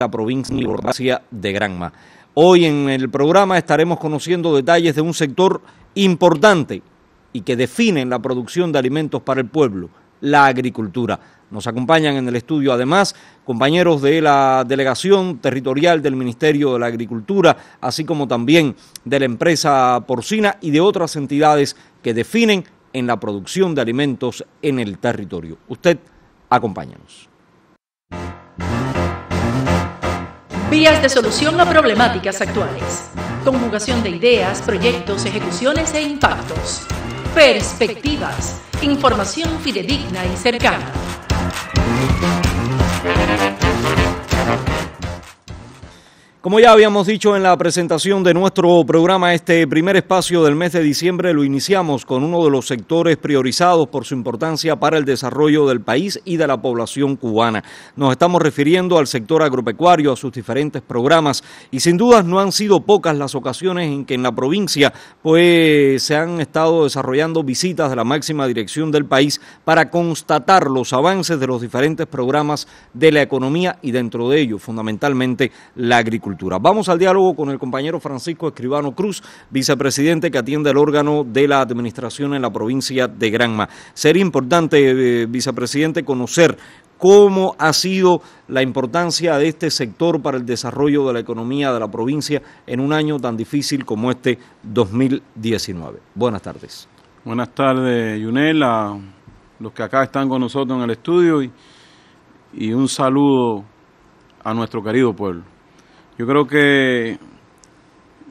la provincia de Granma. Hoy en el programa estaremos conociendo detalles de un sector importante y que define la producción de alimentos para el pueblo, la agricultura. Nos acompañan en el estudio además compañeros de la delegación territorial del Ministerio de la Agricultura, así como también de la empresa porcina y de otras entidades que definen en la producción de alimentos en el territorio. Usted, acompáñanos. Vías de solución a problemáticas actuales. Conjugación de ideas, proyectos, ejecuciones e impactos. Perspectivas. Información fidedigna y cercana. Como ya habíamos dicho en la presentación de nuestro programa, este primer espacio del mes de diciembre lo iniciamos con uno de los sectores priorizados por su importancia para el desarrollo del país y de la población cubana. Nos estamos refiriendo al sector agropecuario, a sus diferentes programas y sin dudas no han sido pocas las ocasiones en que en la provincia pues se han estado desarrollando visitas de la máxima dirección del país para constatar los avances de los diferentes programas de la economía y dentro de ellos fundamentalmente la agricultura. Vamos al diálogo con el compañero Francisco Escribano Cruz, vicepresidente que atiende el órgano de la administración en la provincia de Granma. Sería importante, eh, vicepresidente, conocer cómo ha sido la importancia de este sector para el desarrollo de la economía de la provincia en un año tan difícil como este 2019. Buenas tardes. Buenas tardes, Yunel, a los que acá están con nosotros en el estudio y un saludo a nuestro querido pueblo. Yo creo que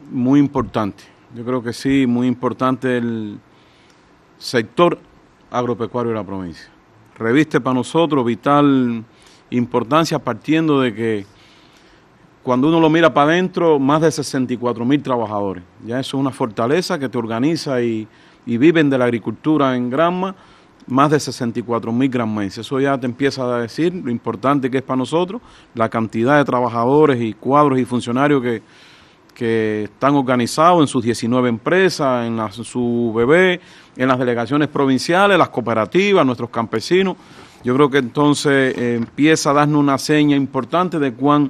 muy importante, yo creo que sí, muy importante el sector agropecuario de la provincia. Reviste para nosotros vital importancia partiendo de que cuando uno lo mira para adentro, más de 64 mil trabajadores. Ya eso es una fortaleza que te organiza y viven de la agricultura en Granma más de 64 mil Eso ya te empieza a decir lo importante que es para nosotros, la cantidad de trabajadores y cuadros y funcionarios que, que están organizados en sus 19 empresas, en, su bebé, en las delegaciones provinciales, las cooperativas, nuestros campesinos. Yo creo que entonces eh, empieza a darnos una seña importante de cuán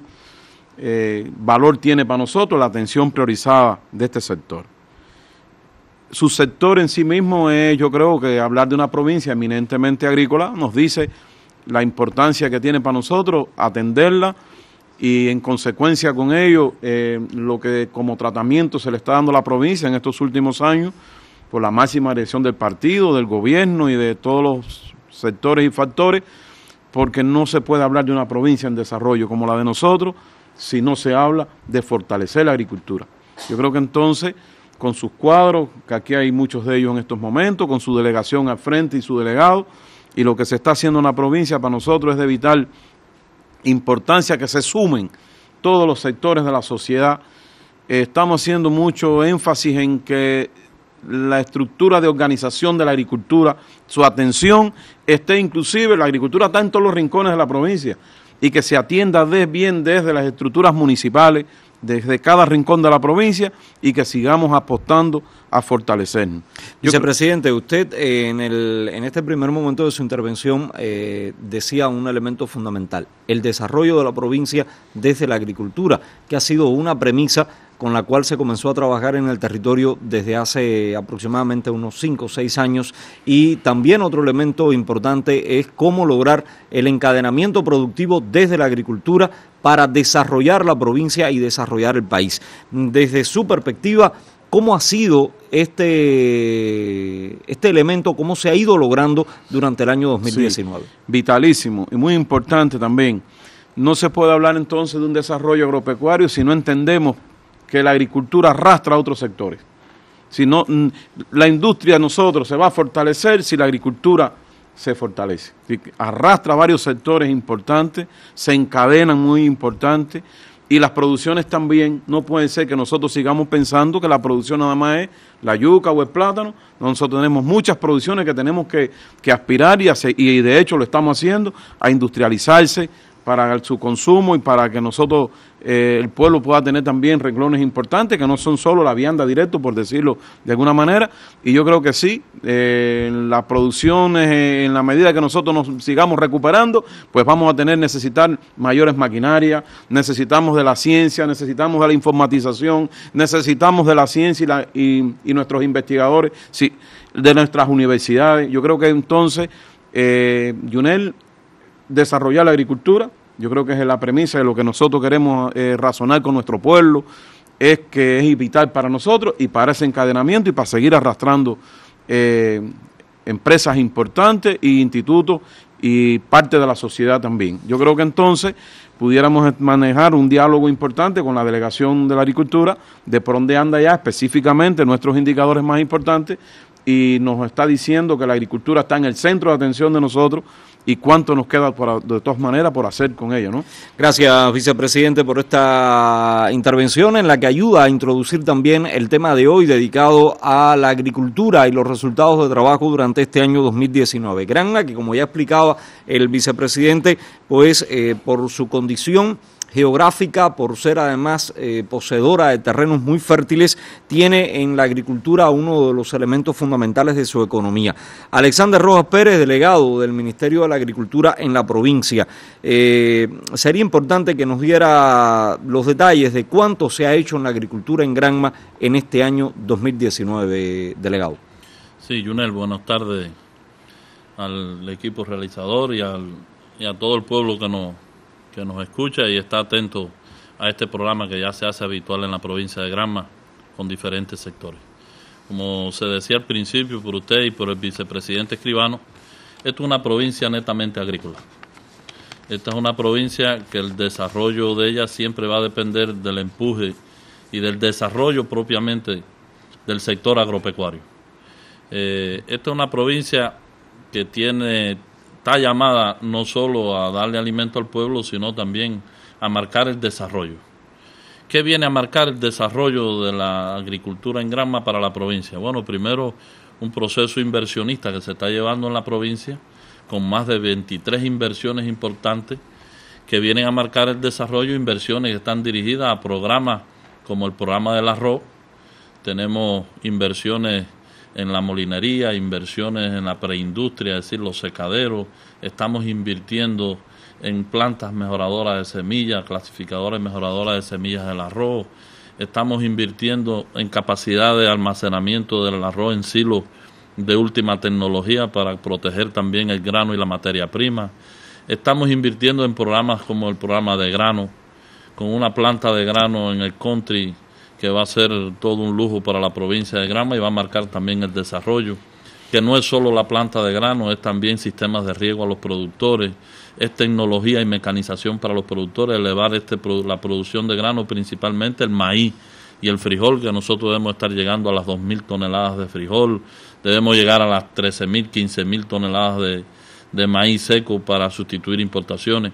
eh, valor tiene para nosotros la atención priorizada de este sector su sector en sí mismo es, yo creo que hablar de una provincia eminentemente agrícola nos dice la importancia que tiene para nosotros atenderla y en consecuencia con ello eh, lo que como tratamiento se le está dando a la provincia en estos últimos años por la máxima dirección del partido, del gobierno y de todos los sectores y factores, porque no se puede hablar de una provincia en desarrollo como la de nosotros si no se habla de fortalecer la agricultura. Yo creo que entonces con sus cuadros, que aquí hay muchos de ellos en estos momentos, con su delegación al frente y su delegado, y lo que se está haciendo en la provincia para nosotros es de vital importancia que se sumen todos los sectores de la sociedad. Eh, estamos haciendo mucho énfasis en que la estructura de organización de la agricultura, su atención esté inclusive, la agricultura está en todos los rincones de la provincia y que se atienda de bien desde las estructuras municipales, desde cada rincón de la provincia y que sigamos apostando a fortalecernos. Vicepresidente, usted eh, en, el, en este primer momento de su intervención eh, decía un elemento fundamental, el desarrollo de la provincia desde la agricultura, que ha sido una premisa con la cual se comenzó a trabajar en el territorio desde hace aproximadamente unos 5 o 6 años. Y también otro elemento importante es cómo lograr el encadenamiento productivo desde la agricultura para desarrollar la provincia y desarrollar el país. Desde su perspectiva, ¿cómo ha sido este, este elemento, cómo se ha ido logrando durante el año 2019? vitalísimo y muy importante también. No se puede hablar entonces de un desarrollo agropecuario si no entendemos que la agricultura arrastra a otros sectores. Si no, la industria de nosotros se va a fortalecer si la agricultura se fortalece. Arrastra varios sectores importantes, se encadenan muy importantes y las producciones también. No puede ser que nosotros sigamos pensando que la producción nada más es la yuca o el plátano. Nosotros tenemos muchas producciones que tenemos que, que aspirar y, y de hecho lo estamos haciendo a industrializarse, para su consumo y para que nosotros, eh, el pueblo pueda tener también renglones importantes, que no son solo la vianda directo, por decirlo de alguna manera. Y yo creo que sí, eh, las producciones, eh, en la medida que nosotros nos sigamos recuperando, pues vamos a tener, necesitar mayores maquinarias, necesitamos de la ciencia, necesitamos de la informatización, necesitamos de la ciencia y, la, y, nuestros investigadores, sí, de nuestras universidades. Yo creo que entonces... Eh, desarrollar la agricultura. Yo creo que es la premisa de lo que nosotros queremos eh, razonar con nuestro pueblo, es que es vital para nosotros y para ese encadenamiento y para seguir arrastrando eh, empresas importantes e institutos y parte de la sociedad también. Yo creo que entonces pudiéramos manejar un diálogo importante con la delegación de la agricultura, de por dónde anda ya específicamente nuestros indicadores más importantes y nos está diciendo que la agricultura está en el centro de atención de nosotros y cuánto nos queda de todas maneras por hacer con ello, ¿no? Gracias, vicepresidente, por esta intervención en la que ayuda a introducir también el tema de hoy dedicado a la agricultura y los resultados de trabajo durante este año 2019. Granla, que como ya explicaba el vicepresidente, pues eh, por su condición geográfica, por ser además eh, poseedora de terrenos muy fértiles, tiene en la agricultura uno de los elementos fundamentales de su economía. Alexander Rojas Pérez, delegado del Ministerio de la Agricultura en la provincia. Eh, sería importante que nos diera los detalles de cuánto se ha hecho en la agricultura en Granma en este año 2019, delegado. Sí, Junel, buenas tardes al equipo realizador y a todo el pueblo que nos que nos escucha y está atento a este programa que ya se hace habitual en la provincia de Granma con diferentes sectores. Como se decía al principio por usted y por el vicepresidente escribano, esta es una provincia netamente agrícola. Esta es una provincia que el desarrollo de ella siempre va a depender del empuje y del desarrollo propiamente del sector agropecuario. Eh, esta es una provincia que tiene está llamada no solo a darle alimento al pueblo, sino también a marcar el desarrollo. ¿Qué viene a marcar el desarrollo de la agricultura en grama para la provincia? Bueno, primero un proceso inversionista que se está llevando en la provincia, con más de 23 inversiones importantes que vienen a marcar el desarrollo, inversiones que están dirigidas a programas como el programa del arroz, tenemos inversiones en la molinería, inversiones en la preindustria, es decir, los secaderos, estamos invirtiendo en plantas mejoradoras de semillas, clasificadores mejoradoras de semillas del arroz, estamos invirtiendo en capacidad de almacenamiento del arroz en silos de última tecnología para proteger también el grano y la materia prima. Estamos invirtiendo en programas como el programa de grano, con una planta de grano en el country que va a ser todo un lujo para la provincia de Grama y va a marcar también el desarrollo, que no es solo la planta de grano, es también sistemas de riego a los productores, es tecnología y mecanización para los productores, elevar este, la producción de grano, principalmente el maíz y el frijol, que nosotros debemos estar llegando a las 2.000 toneladas de frijol, debemos llegar a las 13.000, 15.000 toneladas de maíz seco para sustituir importaciones.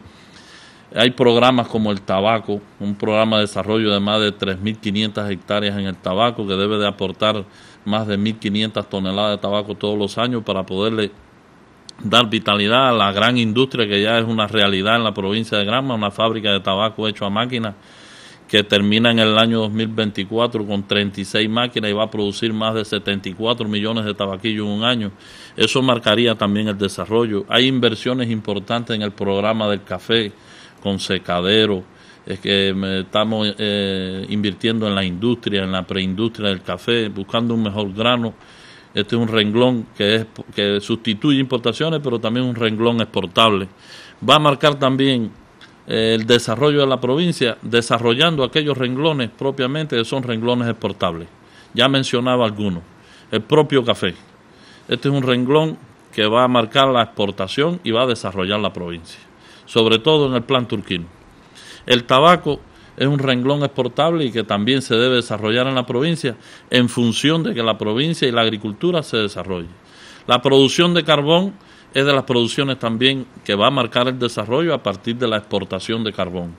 Hay programas como el tabaco, un programa de desarrollo de más de 3.500 hectáreas en el tabaco que debe de aportar más de 1.500 toneladas de tabaco todos los años para poderle dar vitalidad a la gran industria que ya es una realidad en la provincia de Granma, una fábrica de tabaco hecho a máquina que termina en el año 2024 con 36 máquinas y va a producir más de 74 millones de tabaquillos en un año. Eso marcaría también el desarrollo. Hay inversiones importantes en el programa del café, con secadero, es que estamos eh, invirtiendo en la industria, en la preindustria del café, buscando un mejor grano. Este es un renglón que, es, que sustituye importaciones, pero también un renglón exportable. Va a marcar también eh, el desarrollo de la provincia, desarrollando aquellos renglones propiamente que son renglones exportables. Ya mencionaba algunos. El propio café. Este es un renglón que va a marcar la exportación y va a desarrollar la provincia sobre todo en el plan turquino. El tabaco es un renglón exportable y que también se debe desarrollar en la provincia en función de que la provincia y la agricultura se desarrolle. La producción de carbón es de las producciones también que va a marcar el desarrollo a partir de la exportación de carbón.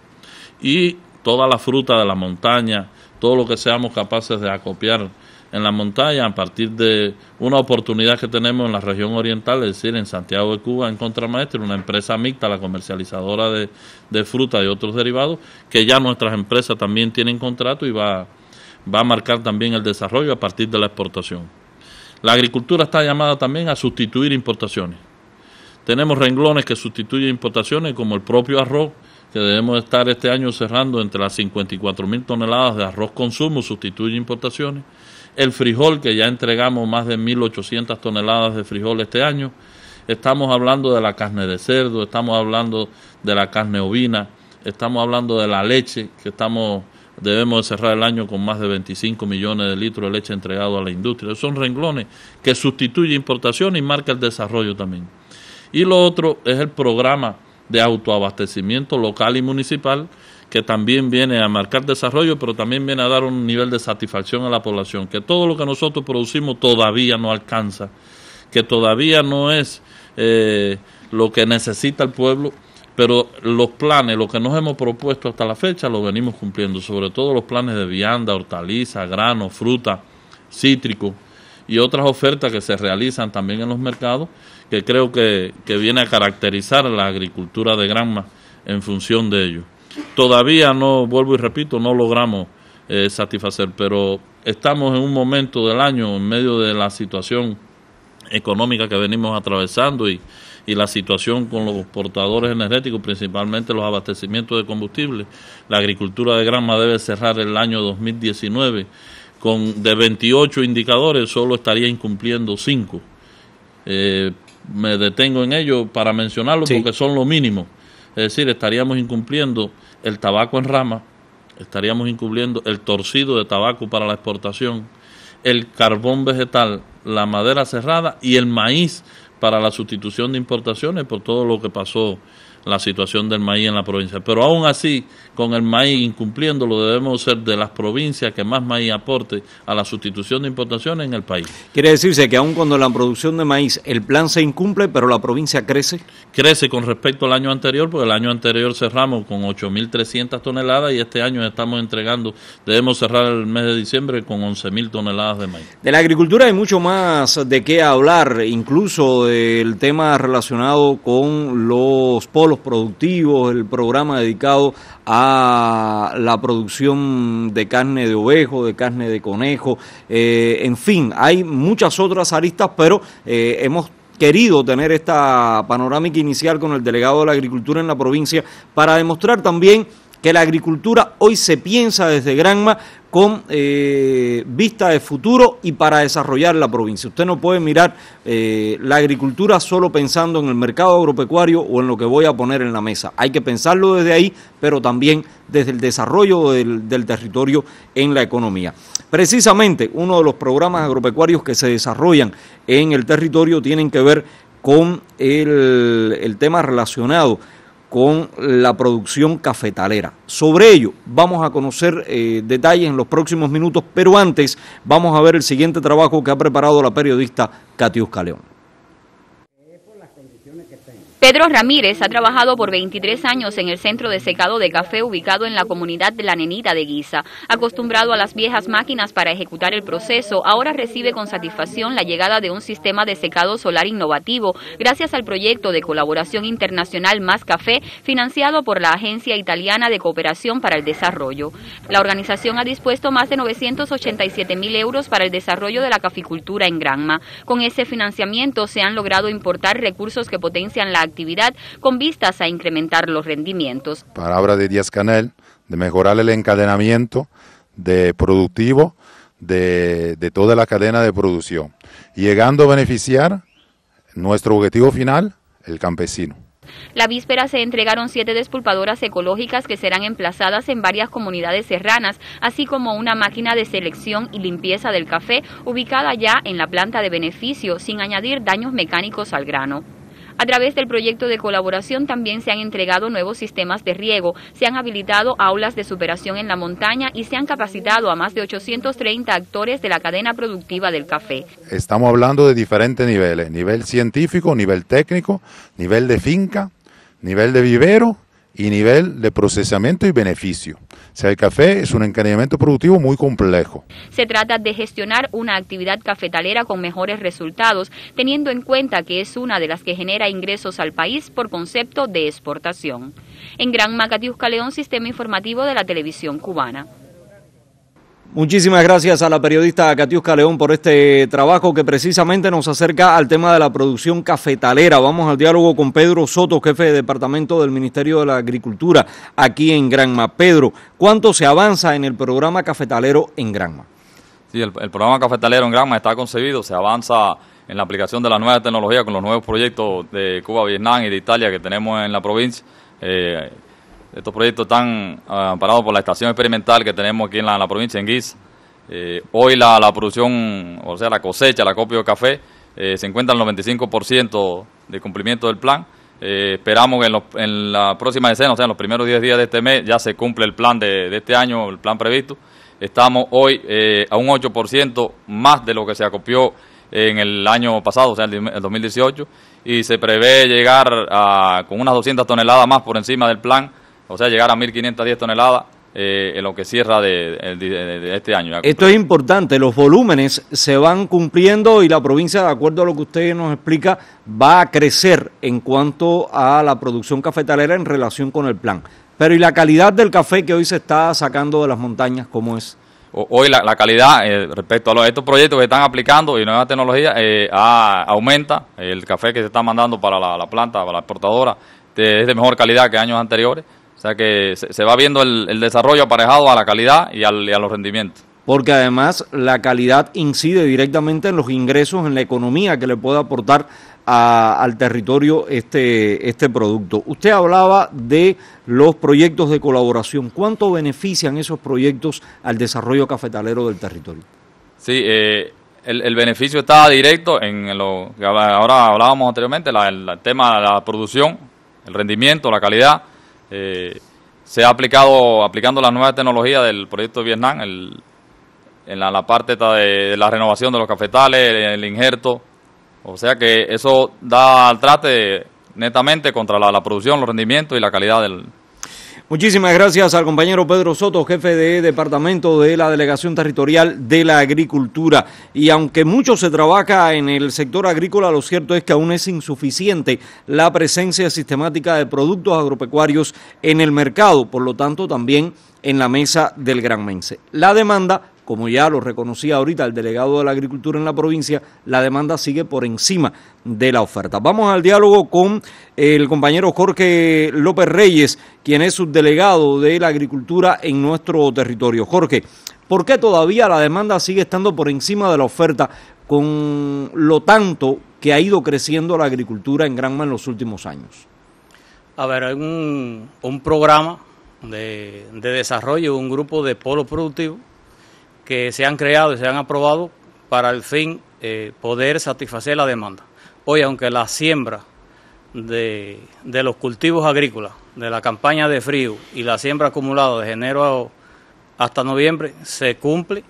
Y toda la fruta de la montaña, todo lo que seamos capaces de acopiar en la montaña a partir de una oportunidad que tenemos en la región oriental, es decir, en Santiago de Cuba, en Contramaestre, una empresa mixta, la comercializadora de, fruta y otros derivados, que ya nuestras empresas también tienen contrato y va, va a marcar también el desarrollo a partir de la exportación. La agricultura está llamada también a sustituir importaciones. Tenemos renglones que sustituyen importaciones como el propio arroz, que debemos estar este año cerrando entre las 54.000 toneladas de arroz consumo, sustituye importaciones el frijol, que ya entregamos más de 1.800 toneladas de frijol este año. Estamos hablando de la carne de cerdo, estamos hablando de la carne ovina, estamos hablando de la leche, que estamos debemos cerrar el año con más de 25 millones de litros de leche entregado a la industria. Son renglones que sustituye importación y marca el desarrollo también. Y lo otro es el programa de autoabastecimiento local y municipal que también viene a marcar desarrollo, pero también viene a dar un nivel de satisfacción a la población, que todo lo que nosotros producimos todavía no alcanza, que todavía no es eh, lo que necesita el pueblo, pero los planes, lo que nos hemos propuesto hasta la fecha, lo venimos cumpliendo, sobre todo los planes de vianda, hortaliza, grano, fruta, cítrico y otras ofertas que se realizan también en los mercados, que creo que, que viene a caracterizar la agricultura de Granma en función de ello todavía no, vuelvo y repito, no logramos eh, satisfacer, pero estamos en un momento del año, en medio de la situación económica que venimos atravesando y, y la situación con los portadores energéticos, principalmente los abastecimientos de combustible. La agricultura de grama debe cerrar el año 2019 con de 28 indicadores, solo estaría incumpliendo 5. Eh, me detengo en ello para mencionarlo porque son lo mínimo. Es decir, estaríamos incumpliendo el tabaco en rama, estaríamos incumpliendo el torcido de tabaco para la exportación, el carbón vegetal, la madera cerrada y el maíz para la sustitución de importaciones por todo lo que pasó la situación del maíz en la provincia. Pero aún así, con el maíz incumpliéndolo, debemos ser de las provincias que más maíz aporte a la sustitución de importaciones en el país. ¿Quiere decirse que aún cuando la producción de maíz, el plan se incumple, pero la provincia crece? Crece con respecto al año anterior, porque el año anterior cerramos con 8.300 toneladas y este año estamos entregando, debemos cerrar el mes de diciembre con 11.000 toneladas de maíz. De la agricultura hay mucho más de qué hablar, incluso del tema relacionado con los polos los productivos, el programa dedicado a la producción de carne de ovejo, de carne de conejo, eh, en fin, hay muchas otras aristas, pero eh, hemos querido tener esta panorámica inicial con el delegado de la Agricultura en la provincia para demostrar también que la agricultura hoy se piensa desde Granma con eh, vista de futuro y para desarrollar la provincia. Usted no puede mirar eh, la agricultura solo pensando en el mercado agropecuario o en lo que voy a poner en la mesa. Hay que pensarlo desde ahí, pero también desde el desarrollo del, territorio en la economía. Precisamente uno de los programas agropecuarios que se desarrollan en el territorio tienen que ver con el tema relacionado con la producción cafetalera. Sobre ello vamos a conocer eh, detalles en los próximos minutos, pero antes vamos a ver el siguiente trabajo que ha preparado la periodista Katiuska León. Pedro Ramírez ha trabajado por 23 años en el centro de secado de café ubicado en la comunidad de La Nenita de Guisa. Acostumbrado a las viejas máquinas para ejecutar el proceso, ahora recibe con satisfacción la llegada de un sistema de secado solar innovativo gracias al proyecto de colaboración internacional Más Café financiado por la Agencia Italiana de Cooperación para el Desarrollo. La organización ha dispuesto más de 987 mil euros para el desarrollo de la caficultura en Granma. Con ese financiamiento se han logrado importar recursos que potencian la actividad con vistas a incrementar los rendimientos. Palabra de Díaz Canel, de mejorar el encadenamiento de productivo de, de toda la cadena de producción, llegando a beneficiar nuestro objetivo final, el campesino. La víspera se entregaron siete despulpadoras ecológicas que serán emplazadas en varias comunidades serranas, así como una máquina de selección y limpieza del café ubicada ya en la planta de beneficio, sin añadir daños mecánicos al grano. A través del proyecto de colaboración también se han entregado nuevos sistemas de riego, se han habilitado aulas de superación en la montaña y se han capacitado a más de 830 actores de la cadena productiva del café. Estamos hablando de diferentes niveles, nivel científico, nivel técnico, nivel de finca, nivel de vivero y nivel de procesamiento y beneficio. O sea, el café es un encadenamiento productivo muy complejo. Se trata de gestionar una actividad cafetalera con mejores resultados, teniendo en cuenta que es una de las que genera ingresos al país por concepto de exportación. En Gran Macatiusca León, Sistema Informativo de la Televisión Cubana. Muchísimas gracias a la periodista Catiusca León por este trabajo que precisamente nos acerca al tema de la producción cafetalera. Vamos al diálogo con Pedro Soto, jefe de departamento del Ministerio de la Agricultura aquí en Granma. Pedro, ¿cuánto se avanza en el programa cafetalero en Granma? Sí, el, programa cafetalero en Granma está concebido, se avanza en la aplicación de la nueva tecnología con los nuevos proyectos de Cuba, Vietnam y de Italia que tenemos en la provincia. Eh, estos proyectos están ah, amparados por la estación experimental que tenemos aquí en la, provincia, en Guis. Eh, hoy la, producción, o sea, la cosecha, la copio de café, eh, se encuentra el 95% de cumplimiento del plan. Eh, esperamos que en, la próxima decena, o sea, en los primeros 10 días de este mes, ya se cumple el plan de, este año, el plan previsto. Estamos hoy a un 8% más de lo que se acopió en el año pasado, o sea, el, el 2018, y se prevé llegar a, con unas 200 toneladas más por encima del plan o sea, llegar a 1.510 toneladas eh, en lo que cierra de, este año. Esto es importante, los volúmenes se van cumpliendo y la provincia, de acuerdo a lo que usted nos explica, va a crecer en cuanto a la producción cafetalera en relación con el plan. Pero ¿y la calidad del café que hoy se está sacando de las montañas, cómo es? Hoy la, calidad eh, respecto a estos proyectos que están aplicando y nuevas tecnologías eh, aumenta. El café que se está mandando para la, planta, para la exportadora, es de mejor calidad que años anteriores. O sea que se, va viendo el, desarrollo aparejado a la calidad y, a los rendimientos porque además la calidad incide directamente en los ingresos, en la economía que le puede aportar al territorio este, este producto. Usted hablaba de los proyectos de colaboración. ¿Cuánto benefician esos proyectos al desarrollo cafetalero del territorio? Sí, eh, el, beneficio está directo en lo que ahora hablábamos anteriormente, el tema de la producción, el rendimiento, la calidad eh, se ha aplicado, aplicando la nueva tecnología del proyecto Vietnam, en la, parte de, la renovación de los cafetales, el, el, injerto. O sea que eso da al trate netamente contra la producción, los rendimientos y la calidad del, Muchísimas gracias al compañero Pedro Soto, jefe de departamento de la Delegación Territorial de la Agricultura. Y aunque mucho se trabaja en el sector agrícola, lo cierto es que aún es insuficiente la presencia sistemática de productos agropecuarios en el mercado, por lo tanto también en la mesa del Gran Mense. La demanda como ya lo reconocía ahorita el delegado de la Agricultura en la provincia, la demanda sigue por encima de la oferta. Vamos al diálogo con el compañero Jorge López Reyes, quien es subdelegado de la Agricultura en nuestro territorio. Jorge, ¿por qué todavía la demanda sigue estando por encima de la oferta con lo tanto que ha ido creciendo la agricultura en Granma en los últimos años? A ver, hay un, programa de, desarrollo, un grupo de polos productivo que se han creado y se han aprobado para el fin eh, poder satisfacer la demanda. Hoy, aunque la siembra de, los cultivos agrícolas, de la campaña de frío y la siembra acumulada de enero hasta noviembre se cumple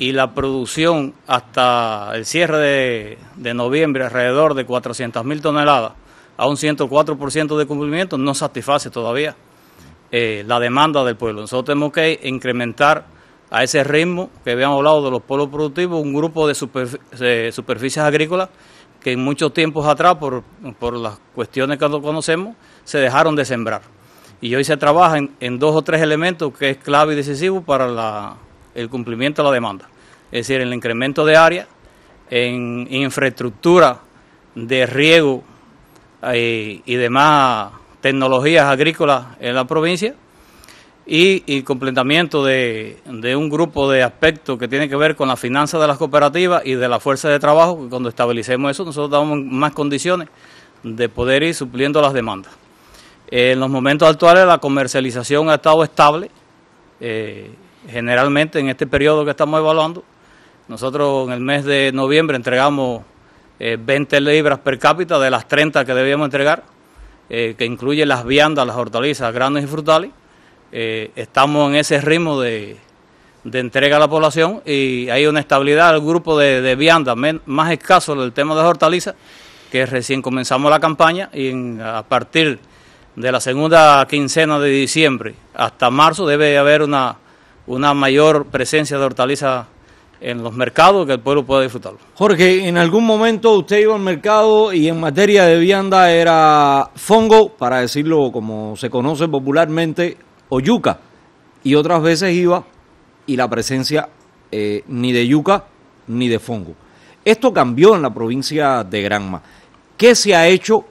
y la producción hasta el cierre de, noviembre, alrededor de 400.000 toneladas, a un 104% de cumplimiento, no satisface todavía eh, la demanda del pueblo. Nosotros tenemos que incrementar a ese ritmo que habíamos hablado de los polos productivos, un grupo de, superficies agrícolas que en muchos tiempos atrás, por, las cuestiones que no conocemos, se dejaron de sembrar. Y hoy se trabaja en, dos o tres elementos que es clave y decisivo para el cumplimiento de la demanda. Es decir, el incremento de área, en infraestructura de riego eh, y demás tecnologías agrícolas en la provincia y, el completamiento de, un grupo de aspectos que tiene que ver con la finanza de las cooperativas y de la fuerza de trabajo, que cuando estabilicemos eso nosotros damos más condiciones de poder ir supliendo las demandas. Eh, en los momentos actuales la comercialización ha estado estable, eh, generalmente en este periodo que estamos evaluando. Nosotros en el mes de noviembre entregamos 20 eh, libras per cápita de las 30 que debíamos entregar, que incluye las viandas, las hortalizas, granos y frutales. Eh, estamos en ese ritmo de, entrega a la población y hay una estabilidad del grupo de, de viandas, más escaso el tema de las hortalizas, que recién comenzamos la campaña y a partir de la segunda quincena de diciembre hasta marzo debe haber una, una mayor presencia de hortalizas en los mercados que el pueblo pueda disfrutarlo. Jorge, en algún momento usted iba al mercado y en materia de vianda era fongo, para decirlo como se conoce popularmente, o yuca. Y otras veces iba y la presencia eh, ni de yuca ni de fongo. Esto cambió en la provincia de Granma. ¿Qué se ha hecho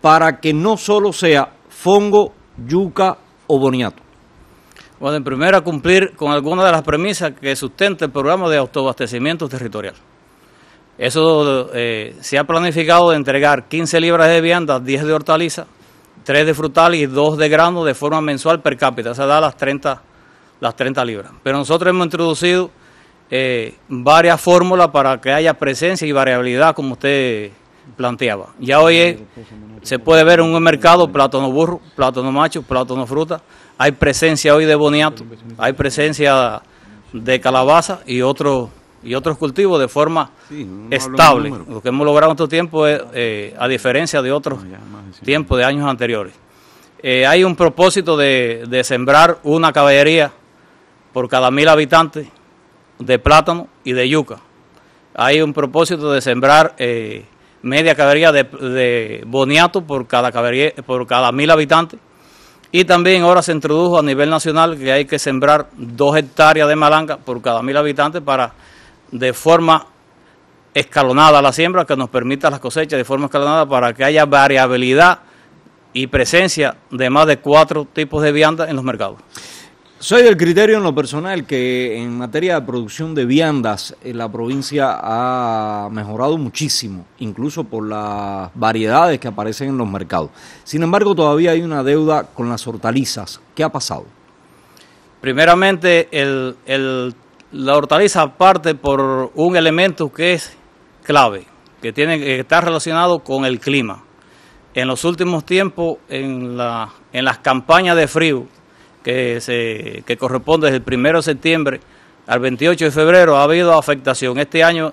para que no solo sea fongo, yuca o boniato? Bueno, primero a cumplir con alguna de las premisas que sustenta el programa de autoabastecimiento territorial. Eso eh, se ha planificado de entregar 15 libras de viandas, 10 de hortaliza tres de frutal y dos de grano de forma mensual per cápita, o da las 30, las libras. Pero nosotros hemos introducido eh, varias fórmulas para que haya presencia y variabilidad, como usted planteaba. Ya hoy se puede ver en un mercado plátano burro, plátano macho, plátano fruta. Hay presencia hoy de boniato, hay presencia de calabaza y otros y otros cultivos de forma estable. Lo que hemos logrado en estos tiempos es, eh, a diferencia de otros tiempos de años anteriores. Eh, hay un propósito de, de, sembrar una caballería por cada mil habitantes de plátano y de yuca. Hay un propósito de sembrar eh, media caballería de, de, boniato por cada, caballería, por cada mil habitantes. Y también ahora se introdujo a nivel nacional que hay que sembrar dos hectáreas de malanga por cada mil habitantes para de forma escalonada la siembra, que nos permita las cosechas de forma escalonada para que haya variabilidad y presencia de más de cuatro tipos de viandas en los mercados. Soy del criterio en lo personal que en materia de producción de viandas eh, la provincia ha mejorado muchísimo, incluso por las variedades que aparecen en los mercados. Sin embargo, todavía hay una deuda con las hortalizas. ¿Qué ha pasado? Primeramente, el la hortaliza parte por un elemento que es clave, que tiene que estar relacionado con el clima. En los últimos tiempos, en, la, en las campañas de frío, que, se, corresponde desde el 1 de septiembre al 28 de febrero, ha habido afectación. Este año,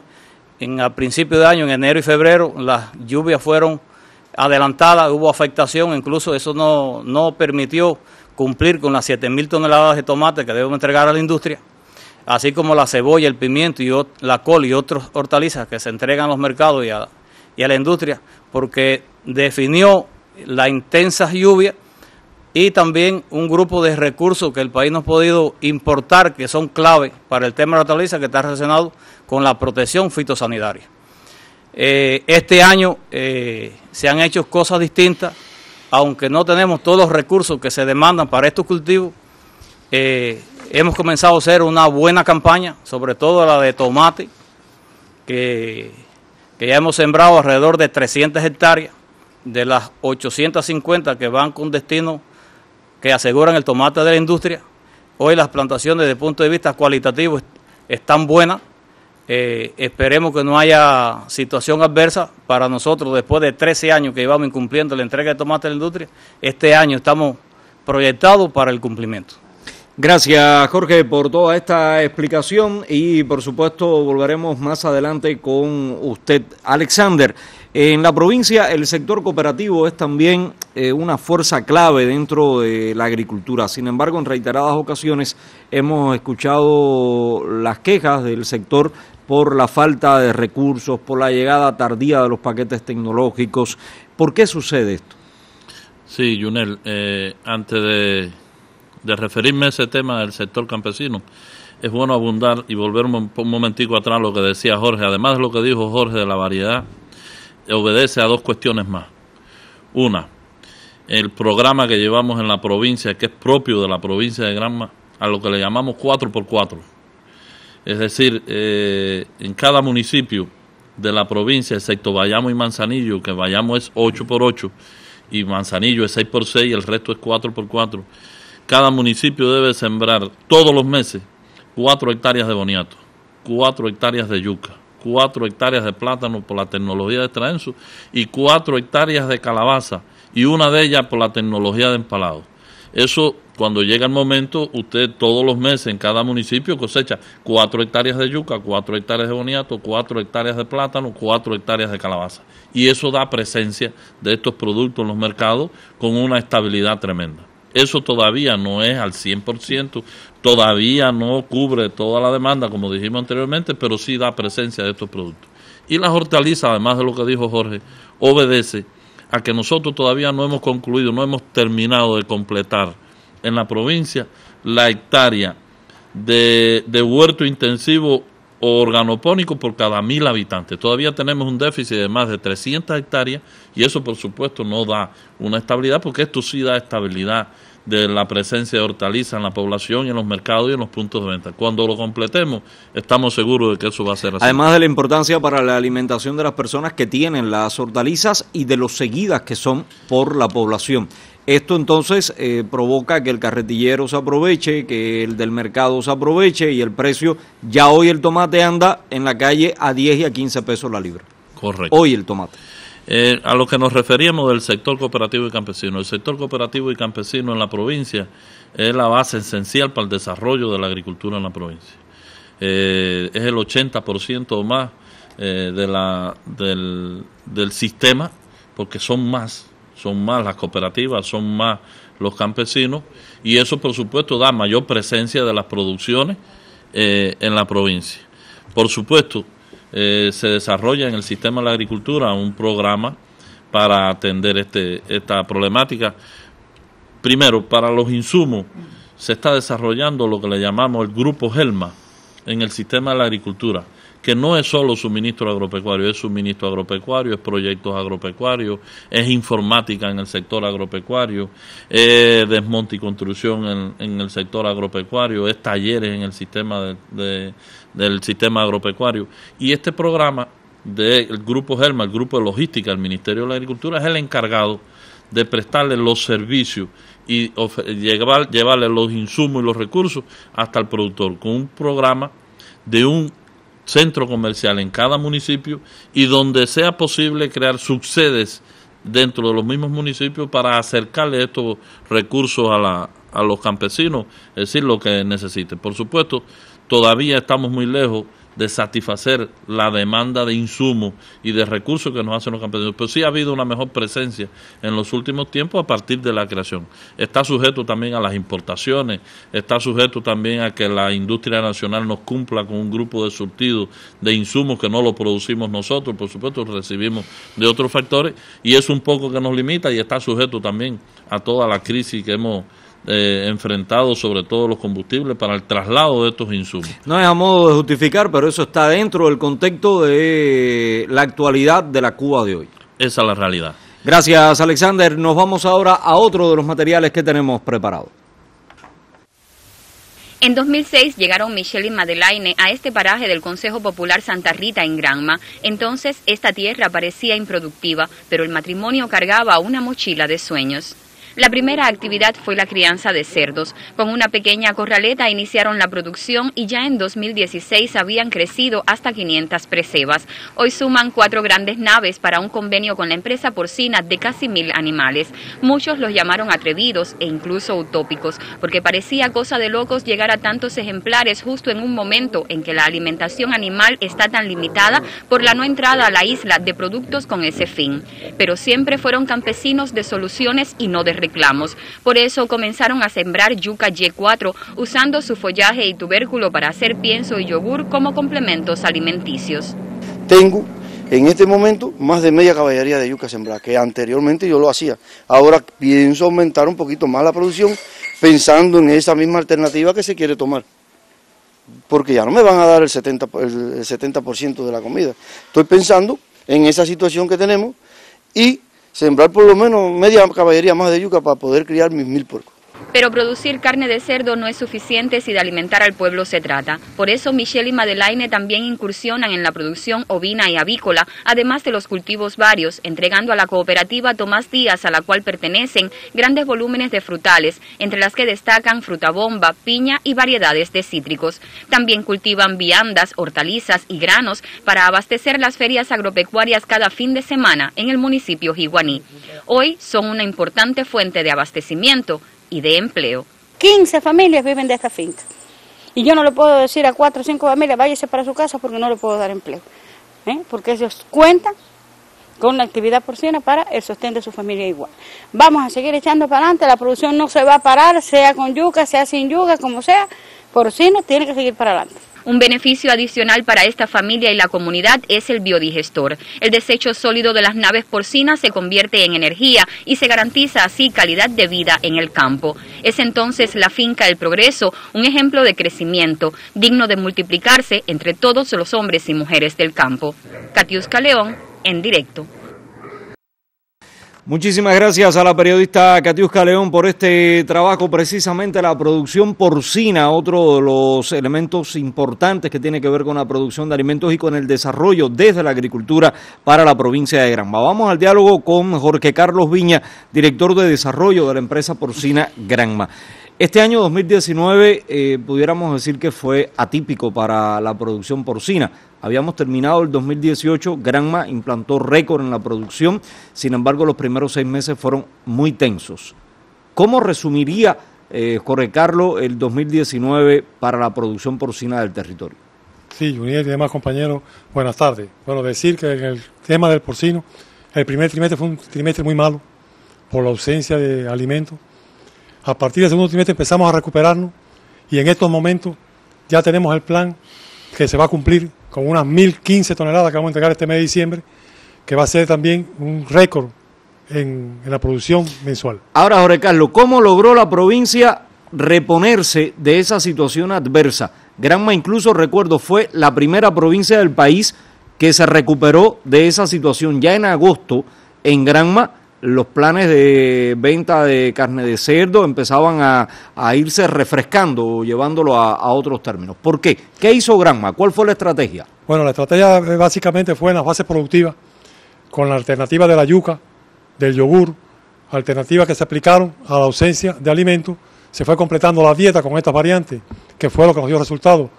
en, al principio de año, en enero y febrero, las lluvias fueron adelantadas, hubo afectación, incluso eso no, no permitió cumplir con las 7.000 toneladas de tomate que debemos entregar a la industria así como la cebolla, el pimiento, y la col y otros hortalizas que se entregan a los mercados y a, la industria, porque definió la intensa lluvia y también un grupo de recursos que el país no ha podido importar, que son clave para el tema de la hortaliza, que está relacionado con la protección fitosanitaria. Eh, este año eh, se han hecho cosas distintas, aunque no tenemos todos los recursos que se demandan para estos cultivos. Eh, Hemos comenzado a hacer una buena campaña, sobre todo la de tomate, que, ya hemos sembrado alrededor de 300 hectáreas, de las 850 que van con destino que aseguran el tomate de la industria. Hoy las plantaciones desde el punto de vista cualitativo están buenas. Eh, esperemos que no haya situación adversa para nosotros después de 13 años que llevamos incumpliendo la entrega de tomate a la industria. Este año estamos proyectados para el cumplimiento. Gracias Jorge por toda esta explicación y por supuesto volveremos más adelante con usted. Alexander, en la provincia el sector cooperativo es también eh, una fuerza clave dentro de la agricultura. Sin embargo, en reiteradas ocasiones hemos escuchado las quejas del sector por la falta de recursos, por la llegada tardía de los paquetes tecnológicos. ¿Por qué sucede esto? Sí, Junel, eh, antes de de referirme a ese tema del sector campesino, es bueno abundar y volver un, momentico atrás lo que decía Jorge. Además de lo que dijo Jorge de la variedad, obedece a dos cuestiones más. Una, el programa que llevamos en la provincia, que es propio de la provincia de Granma, a lo que le llamamos 4x4. Es decir, eh, en cada municipio de la provincia, excepto Bayamo y Manzanillo, que Bayamo es 8x8 y Manzanillo es 6x6 y el resto es 4x4. Cada municipio debe sembrar todos los meses cuatro hectáreas de boniato, cuatro hectáreas de yuca, cuatro hectáreas de plátano por la tecnología de extraenso y cuatro hectáreas de calabaza y una de ellas por la tecnología de empalado. Eso cuando llega el momento, usted todos los meses en cada municipio cosecha cuatro hectáreas de yuca, cuatro hectáreas de boniato, cuatro hectáreas de plátano, cuatro hectáreas de calabaza. Y eso da presencia de estos productos en los mercados con una estabilidad tremenda. Eso todavía no es al 100%, todavía no cubre toda la demanda, como dijimos anteriormente, pero sí da presencia de estos productos. Y la Hortaliza, además de lo que dijo Jorge, obedece a que nosotros todavía no hemos concluido, no hemos terminado de completar en la provincia la hectárea de, de huerto intensivo organopónico por cada mil habitantes. Todavía tenemos un déficit de más de 300 hectáreas y eso por supuesto no da una estabilidad porque esto sí da estabilidad de la presencia de hortalizas en la población y en los mercados y en los puntos de venta. Cuando lo completemos, estamos seguros de que eso va a ser así. Además de la importancia para la alimentación de las personas que tienen las hortalizas y de los seguidas que son por la población. Esto entonces eh, provoca que el carretillero se aproveche, que el del mercado se aproveche y el precio, ya hoy el tomate anda en la calle a 10 y a 15 pesos la libra. Correcto. Hoy el tomate. Eh, a lo que nos referíamos del sector cooperativo y campesino. El sector cooperativo y campesino en la provincia es la base esencial para el desarrollo de la agricultura en la provincia. Eh, es el 80% o más del, del sistema, porque son más son más las cooperativas, son más los campesinos y eso por supuesto da mayor presencia de las producciones eh, en la provincia. Por supuesto, eh, se desarrolla en el sistema de la agricultura un programa para atender este, esta problemática. Primero, para los insumos se está desarrollando lo que le llamamos el grupo GELMA en el sistema de la agricultura que no es solo suministro agropecuario, es suministro agropecuario, es proyectos agropecuarios, es informática en el sector agropecuario, es desmonte y construcción en, el sector agropecuario, es talleres en el sistema del sistema agropecuario. Y este programa del Grupo GERMA, el Grupo de Logística del Ministerio de la Agricultura, es el encargado de prestarle los servicios y llevar, llevarle los insumos y los recursos hasta el productor, con un programa de un centro comercial en cada municipio y donde sea posible crear subsedes dentro de los mismos municipios para acercarle estos recursos a, la, a los campesinos, es decir, lo que necesiten. Por supuesto, todavía estamos muy lejos de satisfacer la demanda de insumos y de recursos que nos hacen los campesinos. Pero pues sí ha habido una mejor presencia en los últimos tiempos a partir de la creación. Está sujeto también a las importaciones, está sujeto también a que la industria nacional nos cumpla con un grupo de surtidos de insumos que no lo producimos nosotros, por supuesto recibimos de otros factores y es un poco que nos limita y está sujeto también a toda la crisis que hemos eh, enfrentados sobre todo los combustibles para el traslado de estos insumos. No es a modo de justificar, pero eso está dentro del contexto de la actualidad de la Cuba de hoy. Esa es la realidad. Gracias, Alexander. Nos vamos ahora a otro de los materiales que tenemos preparado. En 2006 llegaron Michelle y Madeleine a este paraje del Consejo Popular Santa Rita en Granma. Entonces esta tierra parecía improductiva, pero el matrimonio cargaba una mochila de sueños. La primera actividad fue la crianza de cerdos. Con una pequeña corraleta iniciaron la producción y ya en 2016 habían crecido hasta 500 presebas. Hoy suman cuatro grandes naves para un convenio con la empresa porcina de casi mil animales. Muchos los llamaron atrevidos e incluso utópicos, porque parecía cosa de locos llegar a tantos ejemplares justo en un momento en que la alimentación animal está tan limitada por la no entrada a la isla de productos con ese fin. Pero siempre fueron campesinos de soluciones y no de reclamos. Por eso comenzaron a sembrar yuca Y4 usando su follaje y tubérculo para hacer pienso y yogur como complementos alimenticios. Tengo en este momento más de media caballería de yuca sembrada, que anteriormente yo lo hacía. Ahora pienso aumentar un poquito más la producción pensando en esa misma alternativa que se quiere tomar. Porque ya no me van a dar el 70%, el 70 de la comida. Estoy pensando en esa situación que tenemos y sembrar por lo menos media caballería más de yuca para poder criar mis mil puercos. Pero producir carne de cerdo no es suficiente si de alimentar al pueblo se trata. Por eso Michelle y Madeleine también incursionan en la producción ovina y avícola, además de los cultivos varios, entregando a la cooperativa Tomás Díaz, a la cual pertenecen, grandes volúmenes de frutales, entre las que destacan frutabomba, piña y variedades de cítricos. También cultivan viandas, hortalizas y granos para abastecer las ferias agropecuarias cada fin de semana en el municipio jiguaní. Hoy son una importante fuente de abastecimiento y de empleo. 15 familias viven de esta finca. Y yo no le puedo decir a cuatro o cinco familias, váyase para su casa porque no le puedo dar empleo. ¿eh? Porque ellos cuentan con la actividad porcina para el sostén de su familia igual. Vamos a seguir echando para adelante, la producción no se va a parar, sea con yuca, sea sin yuca, como sea, porcino tiene que seguir para adelante. Un beneficio adicional para esta familia y la comunidad es el biodigestor. El desecho sólido de las naves porcinas se convierte en energía y se garantiza así calidad de vida en el campo. Es entonces la finca El Progreso un ejemplo de crecimiento digno de multiplicarse entre todos los hombres y mujeres del campo. Katiuska León, en directo. Muchísimas gracias a la periodista Katiuska León por este trabajo, precisamente la producción porcina, otro de los elementos importantes que tiene que ver con la producción de alimentos y con el desarrollo desde la agricultura para la provincia de Granma. Vamos al diálogo con Jorge Carlos Viña, director de desarrollo de la empresa porcina Granma. Este año 2019 eh, pudiéramos decir que fue atípico para la producción porcina. Habíamos terminado el 2018, Granma implantó récord en la producción, sin embargo los primeros seis meses fueron muy tensos. ¿Cómo resumiría, eh, Jorge Carlos, el 2019 para la producción porcina del territorio? Sí, Juniel y demás compañeros, buenas tardes. Bueno, decir que en el tema del porcino, el primer trimestre fue un trimestre muy malo por la ausencia de alimentos a partir del segundo trimestre empezamos a recuperarnos y en estos momentos ya tenemos el plan que se va a cumplir con unas 1.015 toneladas que vamos a entregar este mes de diciembre, que va a ser también un récord en, la producción mensual. Ahora, Jorge Carlos, ¿cómo logró la provincia reponerse de esa situación adversa? Granma incluso, recuerdo, fue la primera provincia del país que se recuperó de esa situación. Ya en agosto, en Granma, los planes de venta de carne de cerdo empezaban a, irse refrescando, llevándolo a, otros términos. ¿Por qué? ¿Qué hizo Granma? ¿Cuál fue la estrategia? Bueno, la estrategia eh, básicamente fue en las bases productivas, con la alternativa de la yuca, del yogur, alternativas que se aplicaron a la ausencia de alimentos. Se fue completando la dieta con estas variantes, que fue lo que nos dio resultado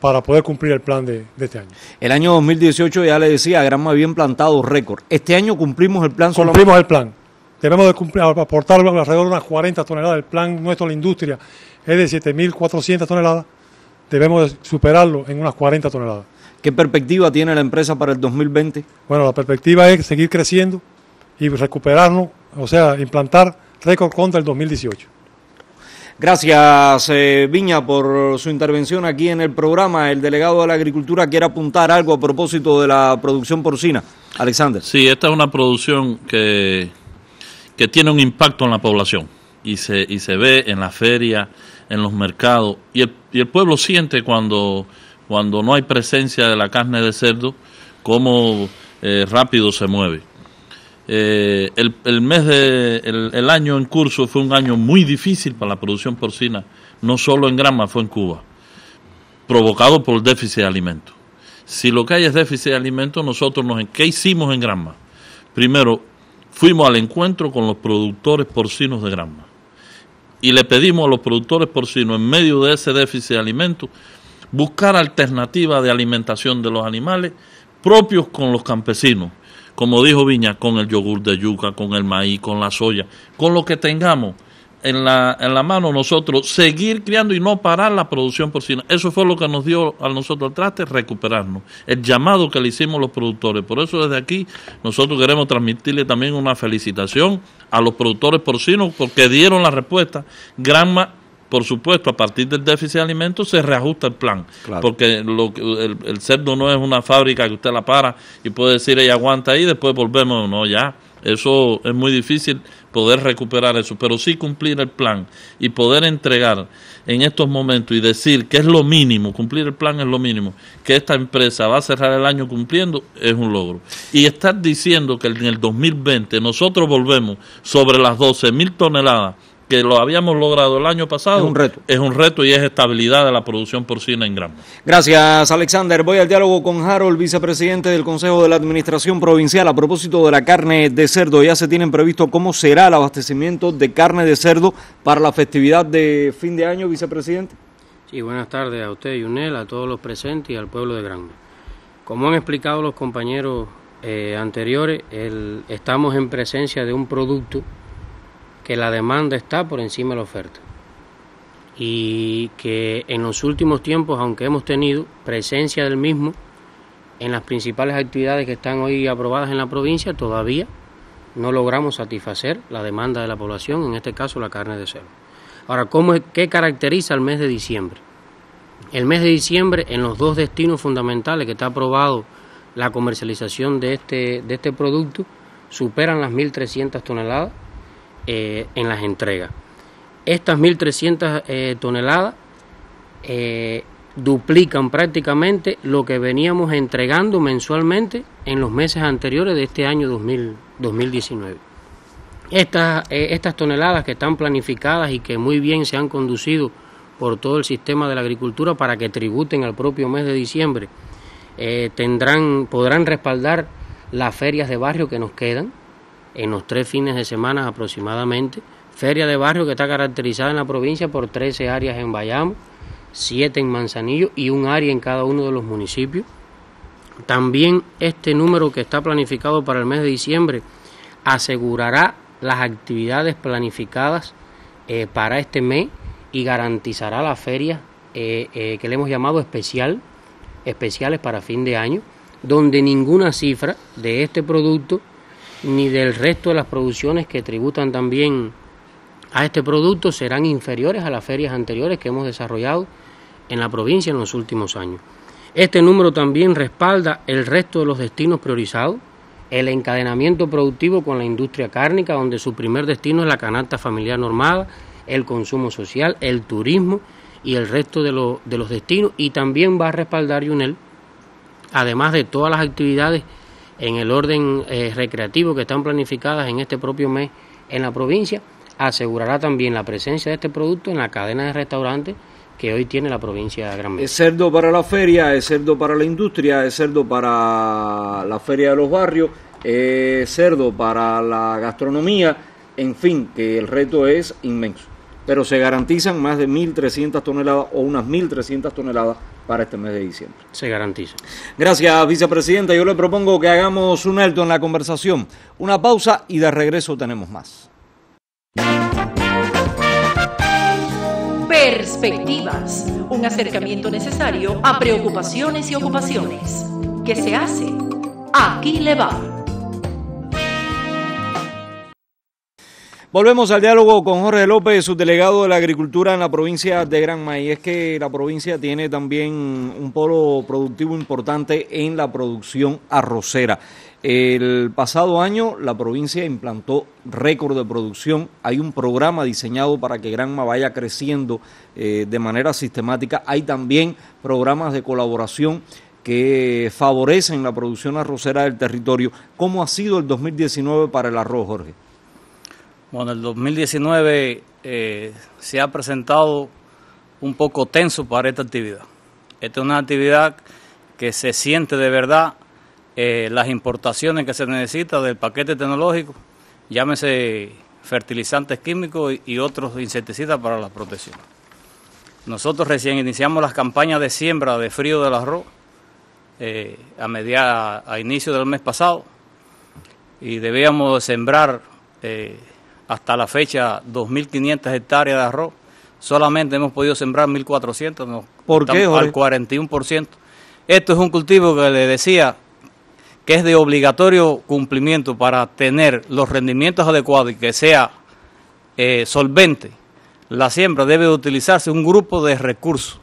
para poder cumplir el plan de, este año. El año 2018, ya le decía, Granma bien plantado récord. Este año cumplimos el plan. Cumplimos el plan. Debemos de cumplir, aportar alrededor de unas 40 toneladas. El plan nuestro la industria es de 7.400 toneladas. Debemos superarlo en unas 40 toneladas. ¿Qué perspectiva tiene la empresa para el 2020? Bueno, la perspectiva es seguir creciendo y recuperarnos, o sea, implantar récord contra el 2018. Gracias, eh, Viña, por su intervención aquí en el programa. El delegado de la Agricultura quiere apuntar algo a propósito de la producción porcina. Alexander. Sí, esta es una producción que, que tiene un impacto en la población y se, y se ve en la feria, en los mercados. Y el, pueblo siente cuando, cuando no hay presencia de la carne de cerdo cómo eh, rápido se mueve. Eh, el, mes de, el, año en curso fue un año muy difícil para la producción porcina, no solo en Granma, fue en Cuba, provocado por el déficit de alimentos. Si lo que hay es déficit de alimentos, nosotros nos, ¿qué hicimos en Granma? Primero, fuimos al encuentro con los productores porcinos de Granma y le pedimos a los productores porcinos, en medio de ese déficit de alimentos, buscar alternativas de alimentación de los animales propios con los campesinos como dijo Viña, con el yogur de yuca, con el maíz, con la soya, con lo que tengamos en la, mano nosotros, seguir criando y no parar la producción porcina. Eso fue lo que nos dio a nosotros al traste, recuperarnos. El llamado que le hicimos los productores. Por eso desde aquí nosotros queremos transmitirle también una felicitación a los productores porcinos porque dieron la respuesta. Gran por supuesto, a partir del déficit de alimentos se reajusta el plan, porque el, el, cerdo no es una fábrica que usted la para y puede decir, ella aguanta ahí, después volvemos, no, ya. Eso es muy difícil poder recuperar eso, pero sí cumplir el plan y poder entregar en estos momentos y decir que es lo mínimo, cumplir el plan es lo mínimo, que esta empresa va a cerrar el año cumpliendo, es un logro. Y estar diciendo que en el 2020 nosotros volvemos sobre las 12 mil toneladas que lo habíamos logrado el año pasado. Es un reto. Es un reto y es estabilidad de la producción porcina en Granma. Gracias, Alexander. Voy al diálogo con Harold, vicepresidente del Consejo de la Administración Provincial, a propósito de la carne de cerdo. Ya se tienen previsto cómo será el abastecimiento de carne de cerdo para la festividad de fin de año, vicepresidente. Sí, buenas tardes a usted, y a todos los presentes y al pueblo de Granma. Como han explicado los compañeros eh, anteriores, estamos en presencia de un producto que la demanda está por encima de la oferta y que en los últimos tiempos, aunque hemos tenido presencia del mismo en las principales actividades que están hoy aprobadas en la provincia, todavía no logramos satisfacer la demanda de la población, en este caso la carne de cerdo. Ahora, ¿qué caracteriza el mes de diciembre? El mes de diciembre, en los dos destinos fundamentales que está aprobado la comercialización de este, de este producto, superan las 1.300 toneladas eh, en las entregas. Estas 1.300 eh, toneladas eh, duplican prácticamente lo que veníamos entregando mensualmente en los meses anteriores de este año 2019. Estas, estas toneladas que están planificadas y que muy bien se han conducido por todo el sistema de la agricultura para que tributen al propio mes de diciembre, tendrán, podrán respaldar las ferias de barrio que nos quedan, en los tres fines de semana aproximadamente. Feria de barrio que está caracterizada en la provincia por 13 áreas en Bayamo, 7 en Manzanillo y un área en cada uno de los municipios. También este número que está planificado para el mes de diciembre asegurará las actividades planificadas eh, para este mes y garantizará la feria eh, eh, que le hemos llamado especial, especiales para fin de año, donde ninguna cifra de este producto ni del resto de las producciones que tributan también a este producto serán inferiores a las ferias anteriores que hemos desarrollado en la provincia en los últimos años. Este número también respalda el resto de los destinos priorizados, el encadenamiento productivo con la industria cárnica, donde su primer destino es la canasta familiar normada, el consumo social, el turismo y el resto de, los destinos, y también va a respaldar Yunel... además de todas las actividades en el orden eh, recreativo que están planificadas en este propio mes en la provincia, asegurará también la presencia de este producto en la cadena de restaurantes que hoy tiene la provincia de Gran Bretaña. Es cerdo para la feria, es cerdo para la industria, es cerdo para la feria de los barrios, es cerdo para la gastronomía, en fin, que el reto es inmenso. Pero se garantizan más de 1.300 toneladas o unas 1.300 toneladas para este mes de diciembre. Se garantiza. Gracias, vicepresidenta. Yo le propongo que hagamos un alto en la conversación, una pausa y de regreso tenemos más. Perspectivas, un acercamiento necesario a preocupaciones y ocupaciones. ¿Qué se hace? Aquí le va. Volvemos al diálogo con Jorge López, subdelegado de la Agricultura en la provincia de Granma. Y Es que la provincia tiene también un polo productivo importante en la producción arrocera. El pasado año la provincia implantó récord de producción. Hay un programa diseñado para que Granma vaya creciendo eh, de manera sistemática. Hay también programas de colaboración que favorecen la producción arrocera del territorio. ¿Cómo ha sido el 2019 para el arroz, Jorge? Bueno, el 2019 eh, se ha presentado un poco tenso para esta actividad. Esta es una actividad que se siente de verdad eh, las importaciones que se necesita del paquete tecnológico, llámese fertilizantes químicos y otros insecticidas para la protección. Nosotros recién iniciamos las campañas de siembra de frío del arroz eh, a, media, a inicio del mes pasado y debíamos sembrar hasta la fecha 2.500 hectáreas de arroz, solamente hemos podido sembrar 1.400, no, ¿Por al 41%. Esto es un cultivo que le decía que es de obligatorio cumplimiento para tener los rendimientos adecuados y que sea eh, solvente. La siembra debe utilizarse un grupo de recursos,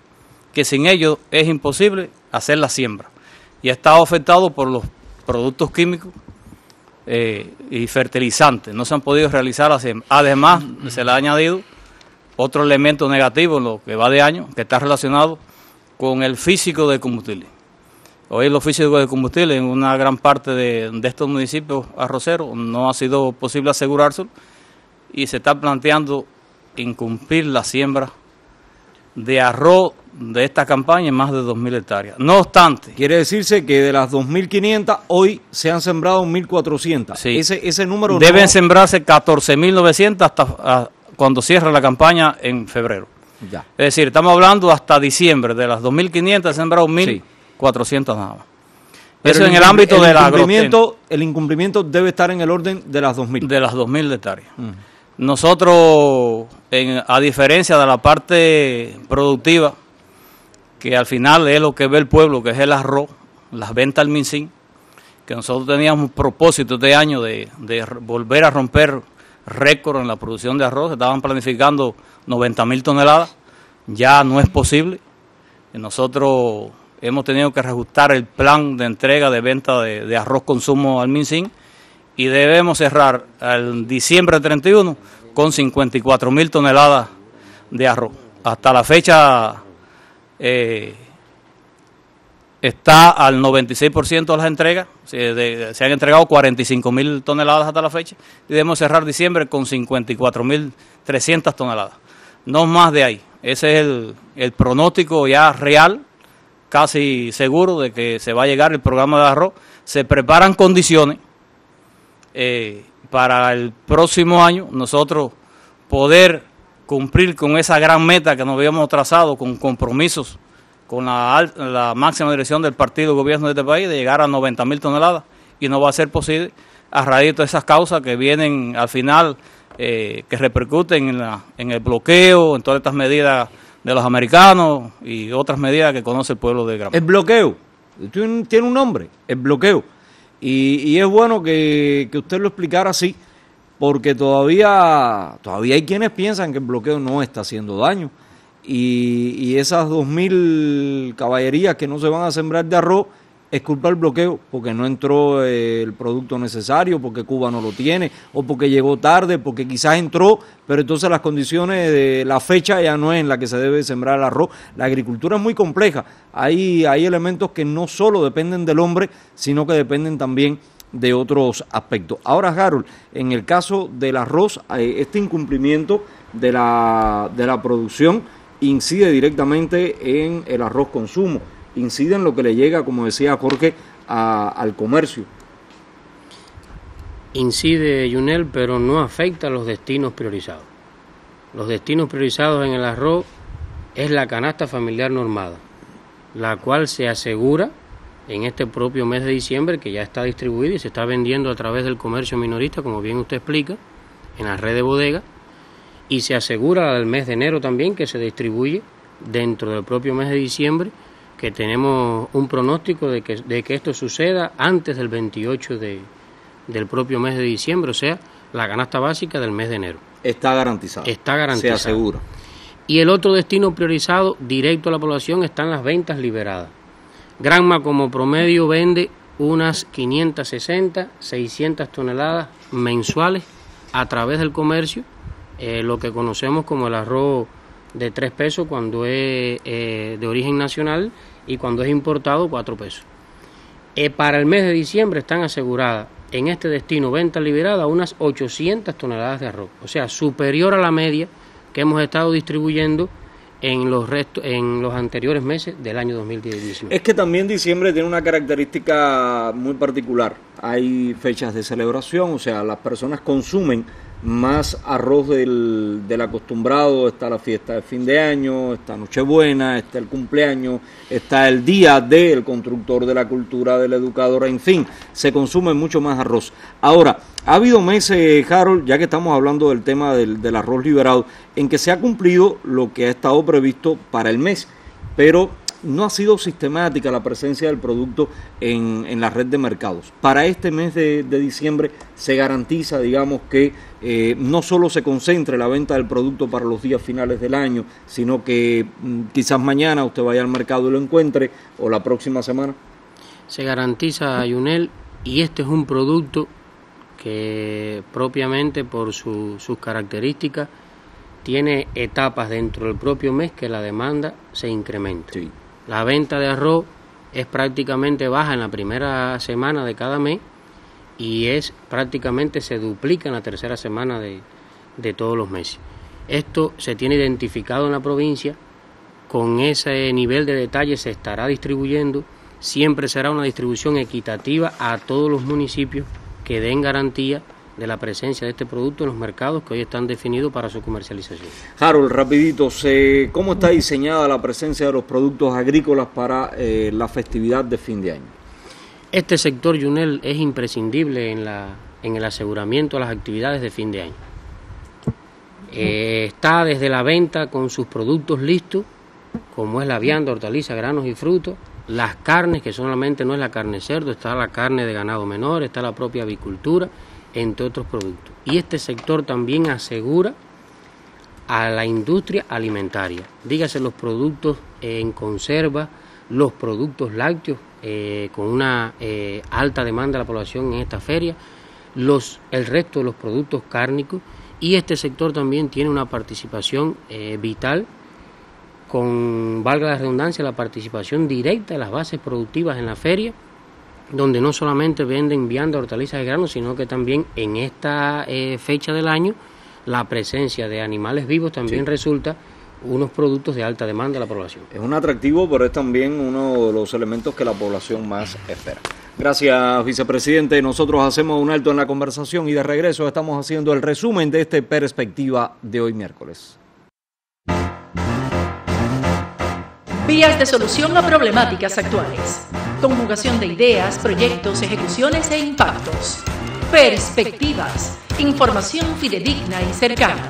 que sin ellos es imposible hacer la siembra. Y está afectado por los productos químicos eh, y fertilizantes. No se han podido realizar. además, se le ha añadido otro elemento negativo en lo que va de año, que está relacionado con el físico de combustible. Hoy los físicos de combustible en una gran parte de, de estos municipios arroceros no ha sido posible asegurarse y se está planteando incumplir la siembra de arroz de esta campaña en más de 2.000 hectáreas. No obstante, quiere decirse que de las 2.500 hoy se han sembrado 1.400. Ese, número... Deben sembrarse 14.900 hasta ah, cuando cierra la campaña en febrero. Ya. Es decir, estamos hablando hasta diciembre, de las 2.500 se sembrado 1.400 nada más. Eso en el ámbito del de El incumplimiento debe estar en el orden de las 2.000. De las 2.000 hectáreas. Nosotros, a diferencia de la parte productiva, que al final es lo que ve el pueblo, que es el arroz, las ventas al minsin que nosotros teníamos propósito este año de, volver a romper récord en la producción de arroz, estaban planificando 90 mil toneladas, ya no es posible. Nosotros hemos tenido que reajustar el plan de entrega de venta de, arroz consumo al Minsin y debemos cerrar el diciembre 31 con 54 mil toneladas de arroz. Hasta la fecha eh, está al 96% de las entregas, se, han entregado 45 mil toneladas hasta la fecha y debemos cerrar diciembre con 54 mil 300 toneladas, no más de ahí. Ese es el, pronóstico ya real, casi seguro de que se va a llegar el programa de arroz. Se preparan condiciones eh, para el próximo año nosotros poder cumplir con esa gran meta que nos habíamos trazado con compromisos con la, máxima dirección del partido gobierno de este país de llegar a 90 mil toneladas y no va a ser posible a raíz de todas esas causas que vienen al final eh, que repercuten en, el bloqueo, en todas estas medidas de los americanos y otras medidas que conoce el pueblo de Gran El bloqueo, tiene un nombre, el bloqueo. Y, es bueno que usted lo explicara así porque todavía, todavía hay quienes piensan que el bloqueo no está haciendo daño. Y, y esas 2.000 caballerías que no se van a sembrar de arroz es culpa del bloqueo, porque no entró eh, el producto necesario, porque Cuba no lo tiene, o porque llegó tarde, porque quizás entró, pero entonces las condiciones de la fecha ya no es en la que se debe sembrar el arroz. La agricultura es muy compleja, hay, hay elementos que no solo dependen del hombre, sino que dependen también de otros aspectos. Ahora, Harold, en el caso del arroz, eh, este incumplimiento de la, producción incide directamente en el arroz consumo, incide en lo que le llega, como decía Jorge, al comercio. Incide, Junel, pero no afecta a los destinos priorizados. Los destinos priorizados en el arroz es la canasta familiar normada, la cual se asegura en este propio mes de diciembre que ya está distribuido y se está vendiendo a través del comercio minorista, como bien usted explica, en la red de bodega, y se asegura al mes de enero también que se distribuye dentro del propio mes de diciembre, que tenemos un pronóstico de que, de que esto suceda antes del 28 de, del propio mes de diciembre, o sea, la canasta básica del mes de enero. Está garantizado. Está garantizado. Se asegura. Y el otro destino priorizado directo a la población están las ventas liberadas. Granma como promedio vende unas 560, 600 toneladas mensuales a través del comercio, eh, lo que conocemos como el arroz de 3 pesos cuando es eh, de origen nacional y cuando es importado 4 pesos. Eh, para el mes de diciembre están aseguradas en este destino venta liberada unas 800 toneladas de arroz, o sea, superior a la media que hemos estado distribuyendo en los, restos, en los anteriores meses del año 2019. Es que también diciembre tiene una característica muy particular. Hay fechas de celebración, o sea, las personas consumen más arroz del, acostumbrado. Está la fiesta de fin de año, está Nochebuena, está el cumpleaños, está el día del constructor de la cultura, de la educadora, en fin, se consume mucho más arroz. Ahora, ha habido meses, Harold, ya que estamos hablando del tema del arroz liberado, en que se ha cumplido lo que ha estado previsto para el mes, pero no ha sido sistemática la presencia del producto en, la red de mercados. Para este mes de, diciembre se garantiza, digamos, que eh, no solo se concentre la venta del producto para los días finales del año, sino que mm, quizás mañana usted vaya al mercado y lo encuentre, o la próxima semana. Se garantiza, Ayunel, y este es un producto que propiamente por sus características, tiene etapas dentro del propio mes que la demanda se incrementa. La venta de arroz es prácticamente baja en la primera semana de cada mes y es prácticamente se duplica en la tercera semana de, de todos los meses. Esto se tiene identificado en la provincia, con ese nivel de detalle se estará distribuyendo, siempre será una distribución equitativa a todos los municipios que den garantía de la presencia de este producto en los mercados que hoy están definidos para su comercialización. Harold, rapidito, ¿cómo está diseñada la presencia de los productos agrícolas para eh, la festividad de fin de año? Este sector Yunel es imprescindible en, la, en el aseguramiento ...de las actividades de fin de año. Eh, está desde la venta con sus productos listos, como es la vianda, hortaliza, granos y frutos, las carnes, que solamente no es la carne cerdo, está la carne de ganado menor, está la propia avicultura entre otros productos. Y este sector también asegura a la industria alimentaria, dígase los productos en conserva, los productos lácteos eh, con una eh, alta demanda de la población en esta feria, los, el resto de los productos cárnicos y este sector también tiene una participación eh, vital con, valga la redundancia, la participación directa de las bases productivas en la feria donde no solamente venden vianda, hortalizas y granos, sino que también en esta eh, fecha del año la presencia de animales vivos también resulta unos productos de alta demanda de la población. Es un atractivo, pero es también uno de los elementos que la población más espera. Gracias, vicepresidente. Nosotros hacemos un alto en la conversación y de regreso estamos haciendo el resumen de esta perspectiva de hoy miércoles. Vías de solución a problemáticas actuales. Conjugación de ideas, proyectos, ejecuciones e impactos. Perspectivas. Información fidedigna y cercana.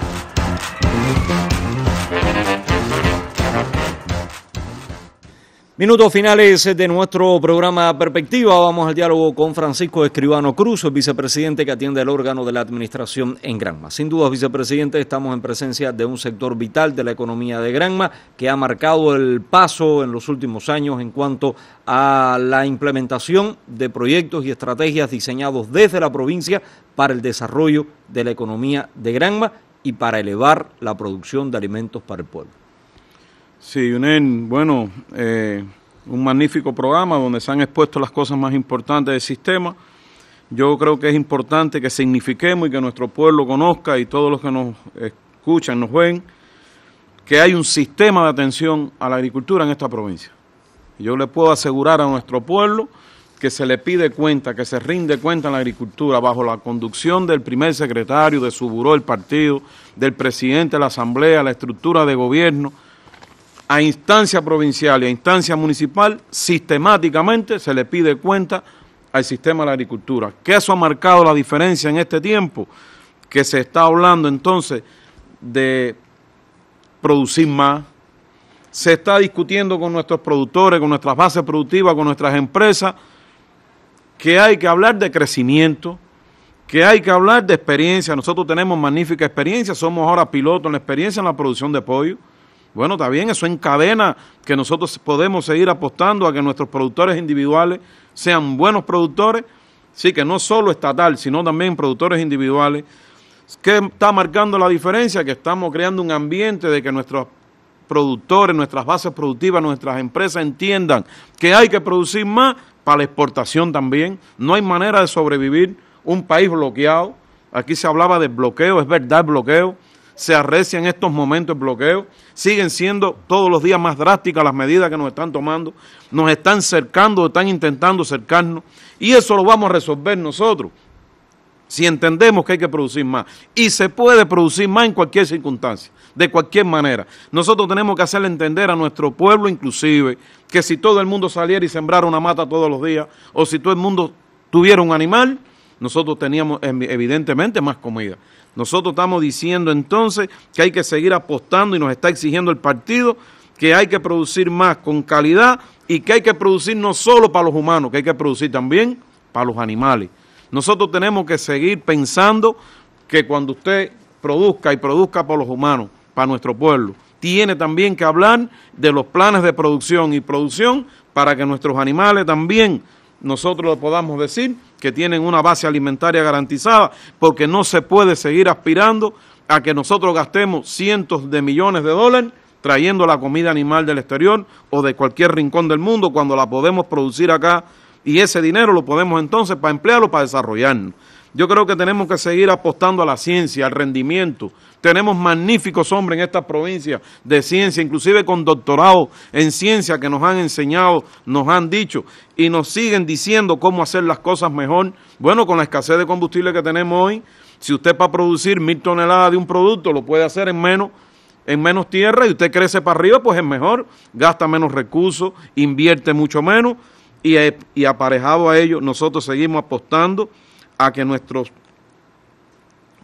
Minutos finales de nuestro programa Perspectiva. Vamos al diálogo con Francisco Escribano Cruz, el vicepresidente que atiende el órgano de la administración en Granma. Sin duda, vicepresidente, estamos en presencia de un sector vital de la economía de Granma que ha marcado el paso en los últimos años en cuanto a la implementación de proyectos y estrategias diseñados desde la provincia para el desarrollo de la economía de Granma y para elevar la producción de alimentos para el pueblo. Sí, UNEN, bueno, eh, un magnífico programa donde se han expuesto las cosas más importantes del sistema. Yo creo que es importante que signifiquemos y que nuestro pueblo conozca y todos los que nos escuchan, nos ven, que hay un sistema de atención a la agricultura en esta provincia. Yo le puedo asegurar a nuestro pueblo que se le pide cuenta, que se rinde cuenta en la agricultura bajo la conducción del primer secretario, de su buró del partido, del presidente de la asamblea, la estructura de gobierno, a instancia provincial y a instancia municipal, sistemáticamente se le pide cuenta al sistema de la agricultura. ¿Qué eso ha marcado la diferencia en este tiempo? Que se está hablando entonces de producir más, se está discutiendo con nuestros productores, con nuestras bases productivas, con nuestras empresas, que hay que hablar de crecimiento, que hay que hablar de experiencia. Nosotros tenemos magnífica experiencia, somos ahora pilotos en la experiencia en la producción de pollo bueno, está bien, eso encadena que nosotros podemos seguir apostando a que nuestros productores individuales sean buenos productores, sí, que no solo estatal, sino también productores individuales. ¿Qué está marcando la diferencia? Que estamos creando un ambiente de que nuestros productores, nuestras bases productivas, nuestras empresas entiendan que hay que producir más para la exportación también. No hay manera de sobrevivir un país bloqueado. Aquí se hablaba de bloqueo, es verdad bloqueo se arrecia en estos momentos el bloqueo. Siguen siendo todos los días más drásticas las medidas que nos están tomando. Nos están cercando, están intentando cercarnos. Y eso lo vamos a resolver nosotros. Si entendemos que hay que producir más. Y se puede producir más en cualquier circunstancia, de cualquier manera. Nosotros tenemos que hacerle entender a nuestro pueblo inclusive que si todo el mundo saliera y sembrara una mata todos los días, o si todo el mundo tuviera un animal, nosotros teníamos em, evidentemente más comida. Nosotros estamos diciendo entonces que hay que seguir apostando y nos está exigiendo el partido que hay que producir más con calidad y que hay que producir no solo para los humanos, que hay que producir también para los animales. Nosotros tenemos que seguir pensando que cuando usted produzca y produzca para los humanos, para nuestro pueblo, tiene también que hablar de los planes de producción y producción para que nuestros animales también nosotros lo podamos decir que tienen una base alimentaria garantizada, porque no se puede seguir aspirando a que nosotros gastemos cientos de millones de dólares trayendo la comida animal del exterior o de cualquier rincón del mundo cuando la podemos producir acá y ese dinero lo podemos entonces para emplearlo, para desarrollarnos. Yo creo que tenemos que seguir apostando a la ciencia, al rendimiento. Tenemos magníficos hombres en esta provincia de ciencia, inclusive con doctorado en ciencia que nos han enseñado, nos han dicho y nos siguen diciendo cómo hacer las cosas mejor. Bueno, con la escasez de combustible que tenemos hoy, si usted para producir mil toneladas de un producto lo puede hacer en menos en menos tierra y usted crece para arriba, pues es mejor, gasta menos recursos, invierte mucho menos y, eh, y aparejado a ello nosotros seguimos apostando a que nuestros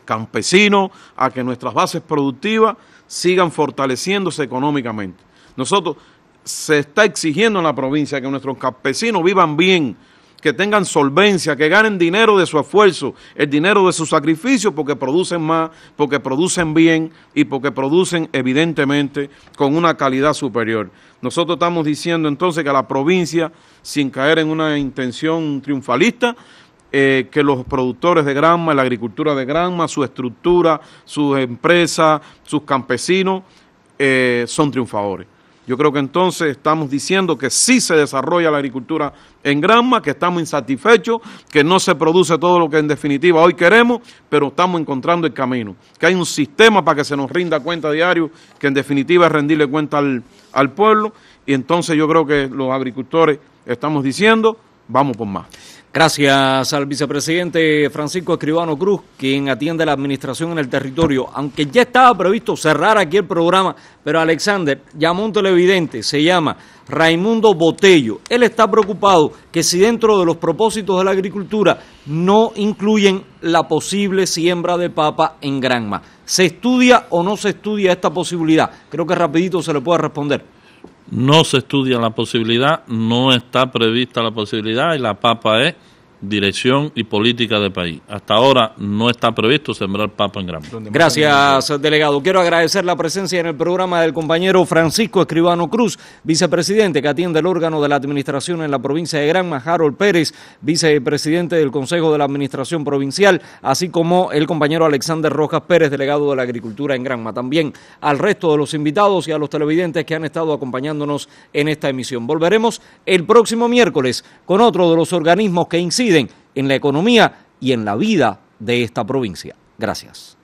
campesinos, a que nuestras bases productivas sigan fortaleciéndose económicamente. Nosotros se está exigiendo en la provincia que nuestros campesinos vivan bien, que tengan solvencia, que ganen dinero de su esfuerzo, el dinero de su sacrificio, porque producen más, porque producen bien y porque producen evidentemente con una calidad superior. Nosotros estamos diciendo entonces que a la provincia, sin caer en una intención triunfalista, eh, que los productores de granma, la agricultura de granma, su estructura, sus empresas, sus campesinos, eh, son triunfadores. Yo creo que entonces estamos diciendo que sí se desarrolla la agricultura en granma, que estamos insatisfechos, que no se produce todo lo que en definitiva hoy queremos, pero estamos encontrando el camino, que hay un sistema para que se nos rinda cuenta diario, que en definitiva es rendirle cuenta al, al pueblo, y entonces yo creo que los agricultores estamos diciendo, vamos por más. Gracias al vicepresidente Francisco Escribano Cruz, quien atiende la administración en el territorio. Aunque ya estaba previsto cerrar aquí el programa, pero Alexander llamó un televidente, se llama Raimundo Botello. Él está preocupado que si dentro de los propósitos de la agricultura no incluyen la posible siembra de papa en Granma. ¿Se estudia o no se estudia esta posibilidad? Creo que rapidito se le puede responder no se estudia la posibilidad, no está prevista la posibilidad y la papa es dirección y política de país. Hasta ahora no está previsto sembrar papa en Granma. Gracias, delegado. Quiero agradecer la presencia en el programa del compañero Francisco Escribano Cruz, vicepresidente que atiende el órgano de la administración en la provincia de Granma, Harold Pérez, vicepresidente del Consejo de la Administración Provincial, así como el compañero Alexander Rojas Pérez, delegado de la Agricultura en Granma. También al resto de los invitados y a los televidentes que han estado acompañándonos en esta emisión. Volveremos el próximo miércoles con otro de los organismos que inciden en la economía y en la vida de esta provincia. Gracias.